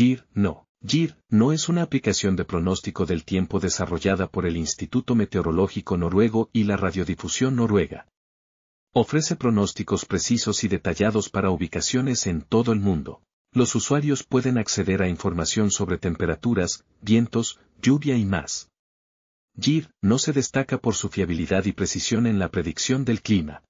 GIR, no. GIR, no es una aplicación de pronóstico del tiempo desarrollada por el Instituto Meteorológico Noruego y la Radiodifusión Noruega. Ofrece pronósticos precisos y detallados para ubicaciones en todo el mundo. Los usuarios pueden acceder a información sobre temperaturas, vientos, lluvia y más. GIR no se destaca por su fiabilidad y precisión en la predicción del clima.